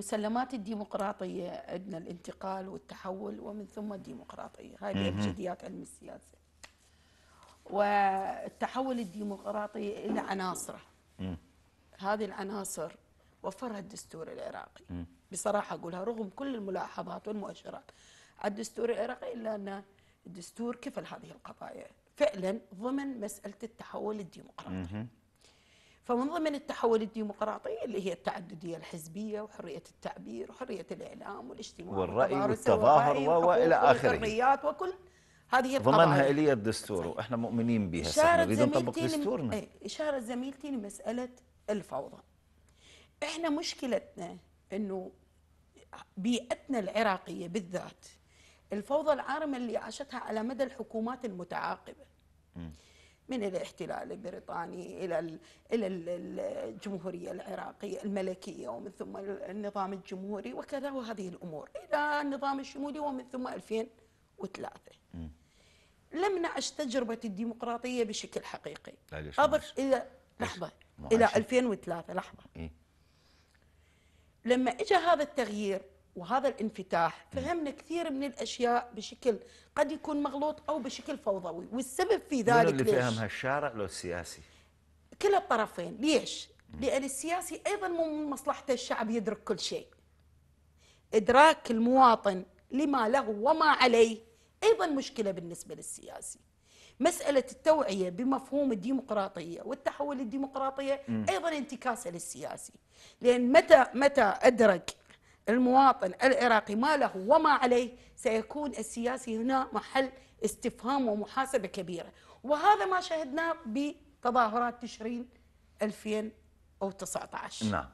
المسلمات الديمقراطية عندنا الانتقال والتحول ومن ثم الديمقراطية هاي أبجديات علم السياسة والتحول الديمقراطي إلى عناصره هذه العناصر وفرها الدستور العراقي بصراحة أقولها رغم كل الملاحظات والمؤشرات الدستور العراقي إلا أن الدستور كفل هذه القضايا فعلا ضمن مسألة التحول الديمقراطي فمن ضمن التحول الديمقراطي اللي هي التعدديه الحزبيه وحريه التعبير وحريه الاعلام والاجتماع والراي والتظاهر والى اخره والحريات وكل هذه ضمنها الي الدستور واحنا مؤمنين بها نريد نطبق دستورنا إيه، اشاره زميلتي لمساله الفوضى احنا مشكلتنا انه بيئتنا العراقيه بالذات الفوضى العارمه اللي عاشتها على مدى الحكومات المتعاقبه م. من الاحتلال البريطاني إلى إلى الجمهورية العراقية الملكية ومن ثم النظام الجمهوري وكذا وهذه الأمور إلى النظام الشمولي ومن ثم 2003 لم نعش تجربة الديمقراطية بشكل حقيقي أضف إلى لحظة إلى 2003 لحظة إيه؟ لما اجى هذا التغيير وهذا الانفتاح فهمنا كثير من الاشياء بشكل قد يكون مغلوط او بشكل فوضوي والسبب في ذلك اللي ليش؟ فهمها الشارع لو السياسي كلا الطرفين ليش لان السياسي ايضا مو من مصلحته الشعب يدرك كل شيء ادراك المواطن لما له وما عليه ايضا مشكله بالنسبه للسياسي مسألة التوعية بمفهوم الديمقراطية والتحول الديمقراطيه أيضا انتكاسة للسياسي لأن متى متى أدرك المواطن العراقي ما له وما عليه سيكون السياسي هنا محل استفهام ومحاسبة كبيرة وهذا ما شهدناه بتظاهرات تشرين 2019 نعم